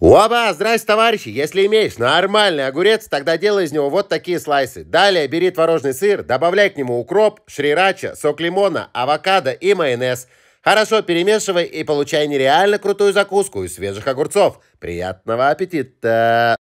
Оба, здрасте, товарищи. Если имеешь нормальный огурец, тогда делай из него вот такие слайсы. Далее бери творожный сыр, добавляй к нему укроп, шрирача, сок лимона, авокадо и майонез. Хорошо перемешивай и получай нереально крутую закуску из свежих огурцов. Приятного аппетита!